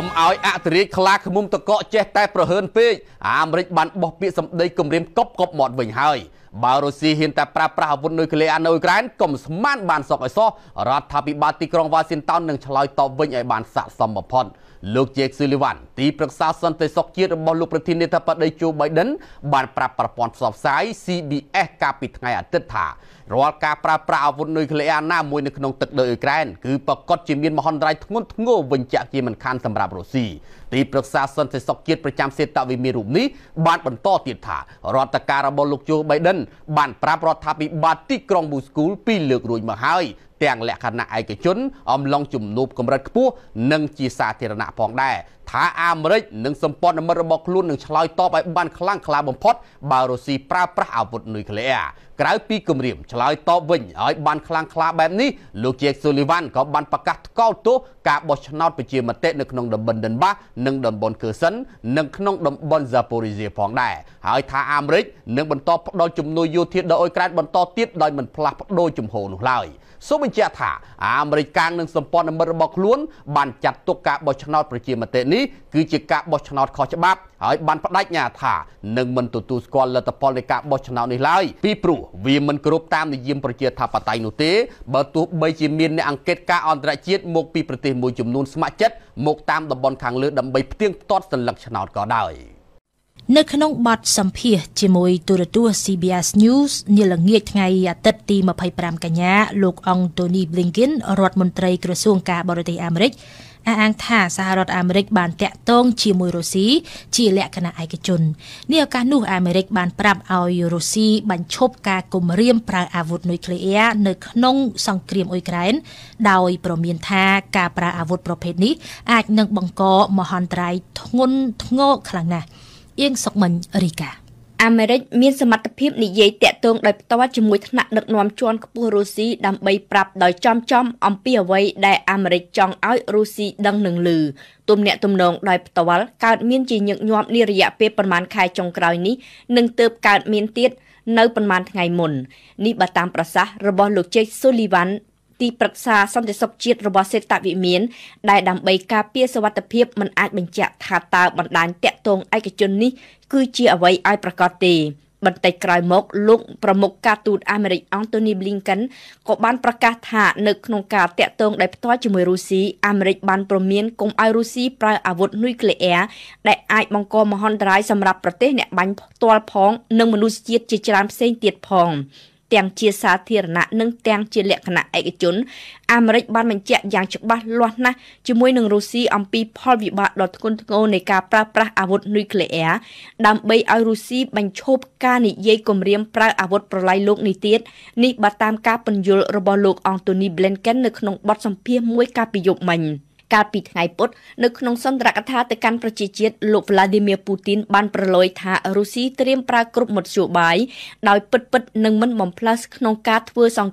ុំឲ្យអធិរាជខ្លាឃុំតកកចេះតែប្រហើនពេកអាមេរិកបានបោះពាក្យសម្ដីគម្រាមកົບកົບមាត់វិញហើយបើរុស្ស៊ីហ៊ានតែប្រើប្រាស់អាវុធនុយក្លេអ៊ែរនៅអ៊ុយក្រែនកុំស្មានបានសោកឲ្យសោះរដ្ឋាភិបាលទីក្រុងវ៉ាស៊ីនតោននឹងឆ្លើយតបវិញឲ្យបានស័ក្តិសមបំផុតលោកជេកស៊ូលីវ៉ាន់ទីប្រឹក្សាសន្តិសុខជាតិរបស់លោកប្រធានាធិបតីជូបៃដិនបានប្រាប់ប្រព័ន្ធផ្សព្វផ្សាយ CBS កាលពីថ្ងៃអាទិត្យថារាល់ការប្រើប្រាស់អាវុធនុយក្លេអ៊ែរណាមួយនៅក្នុងទឹកដីអ៊ុយក្រែនគឺប្រកាសជាមានមហន្តរាយធ្ងន់ធ្ងរវិញជាក់ជាមិនខានសម្រាប់រុស្ស៊ីទីប្រឹក្សាសន្តិសុខជាតិប្រចាំសេតវិមានរូបនេះបានបន្តទៀតថារដ្ឋការរបស់លោកជូបៃដិនបានប្រាប់រដ្ឋាភិបាលទីក្រុងមូស្គូលពីលើករួចមកហើយទាំងលក្ខណៈឯកជន អំឡុងជំនួបកម្រិតខ្ពស់និងជាសាធារណៈផងដែរថាអាមេរិកនិងសម្ព័ន្ធមិត្តរបស់ខ្លួននឹងឆ្លើយតបឲ្យបានខ្លាំងក្លាបំផុតបើរុស្ស៊ីប្រើប្រាស់អាវុធនុយក្លេអ៊ែរក្រៅពីគម្រាមឆ្លើយតបវិញឲ្យបានខ្លាំងក្លាបែបនេះលោកជាកស៊ូលីវ៉ាន់ក៏បានប្រកាសថ្កោលទោសការបោះឆ្នោតប្រជាមតិនៅក្នុងតំបន់ដិនបាសនិងតំបន់ខឺសិននិងក្នុងតំបន់ហ្សាប៉ូរីសៀផងដែរហើយថាអាមេរិកនឹងបន្តផ្ដល់ជំនួយយោធាដល់អ៊ុយក្រែនបន្តទៀតដោយមិនផ្លាស់ប្ដូរជំហរនោះឡើយសូមបញ្ជាក់ថាអាមេរិកកាំងនិងសម្ព័ន្ធមិត្តរបស់ខ្លួនបានចាត់ទុកការបោះឆ្នោតប្រជាមតិនេះនេះគឺជាការបោះឆ្នោតខុសច្បាប់ហើយបានបដិញ្ញាថានឹងមិនទទួលស្គាល់លទ្ធផលនៃការបោះឆ្នោតនេះឡើយពីព្រោះវាមិនគ្រប់តាមនិយមប្រជាធិបតេយ្យនោះទេបើទោះបីជាមានអ្នកអង្កេតការអន្តរជាតិមកពីប្រទេសមួយចំនួនស្ម័គ្រចិត្តមកតាមតំបន់ខាងលើដើម្បីផ្ទៀងផ្ទាត់សន្លឹកឆ្នោតក៏ដោយនៅក្នុងបទសម្ភាសជាមួយទូរទស្សន៍ CBS News នាល្ងាចថ្ងៃអាទិត្យទី25កញ្ញាលោកអង់តូនី Blinken រដ្ឋមន្ត្រីក្រសួងការបរទេសអាមេរិកអះអាងថាសហរដ្ឋអាមេរិក បានតាក់ទងជាមួយរុស្ស៊ីជាលក្ខណៈឯកជននេះឱកាសនោះអាមេរិក បានប្រាប់ឲ្យរុស្ស៊ីបញ្ឈប់ការគំរាមប្រើអាវុធនុយក្លេអ៊ែរនៅក្នុងសង្គ្រាមអ៊ុយក្រែនដោយប្រមានថាការប្រើអាវុធប្រភេទនេះ អាចនឹងបង្កមហន្តរាយធ្ងន់ធ្ងរខ្លាំងណាស់អៀងសុកមិញរីកាអាមេរិកមានសមត្ថភាពនិយាយតាក់ទងដោយផ្ទាល់ជាមួយ ថ្នាក់ដឹកនាំជាន់ខ្ពស់រុស្ស៊ីដើម្បីប្រាប់ដោយចំចំអំពីអ្វីដែលអាមេរិកចង់ឲ្យរុស្ស៊ីដឹងនិងឮទំនាក់ទំនងដោយផ្ទាល់កើតមានជាញឹកញាប់នារយៈពេលប្រមាណខែចុងក្រោយនេះនឹងទើបកើតមានទៀតនៅប្រមាណថ្ងៃមុននេះបើតាមប្រសាសន៍របស់លោកជេកស៊ូលីវ៉ាន់ទីប្រឹក្សាសន្តិសុខជាតិរបស់សេតវិមាន ដែលដើម្បីការពារសវត្ថិភាពមិនអាចបញ្ជាក់ថាតើបណ្ដាញតេក់ទងឯកជននេះ គឺជាអ្វីឲ្យប្រកាសទេ បន្តិចក្រោយមកលោកប្រមុខការទូតអាមេរិកអង់តូនី Blinken ក៏បានប្រកាសថានៅក្នុងការតាក់ទងដោយផ្ទាល់ជាមួយរុស្ស៊ីអាមេរិកបានព្រមានគុំឲ្យរុស្ស៊ីប្រើអាវុធនុយក្លេអ៊ែរដែលអាចបង្កមហន្តរាយសម្រាប់ប្រទេសអ្នកបាញ់ផ្ទាល់ផង និងមនុស្សជាតិជាច្រើនផ្សេងទៀតផង។ទាំងជាសាធារណៈនិងទាំងជាលក្ខណៈឯកជនអាមេរិកបានបញ្ជាក់យ៉ាងច្បាស់លាស់ណាស់ជាមួយនឹងរុស្ស៊ីអំពីផលវិបាកដ៏ធ្ងន់ធ្ងរនៃការប្រើប្រាស់អាវុធនុយក្លេអ៊ែរដើម្បីឲ្យរុស្ស៊ីបញ្ឈប់ការនិយាយគំរាមប្រើអាវុធប្រឡាយលោកនេះទៀតនេះបើតាមការពន្យល់របស់លោកអង់តូនី Blinken នៅក្នុងបទសម្ភាសន៍មួយកាលពីយប់មិញ។កាលពីថ្ងៃពុធនៅក្នុងសន្ទរកថាទៅកាន់ប្រជាជាតិលោក Vladimir Putin បានប្រឡូយថារុស្ស៊ីត្រៀមប្រើគ្រប់មធ្យោបាយដោយពិតពិតនឹងមិនបំផ្លាស់ក្នុងការធ្វើសង្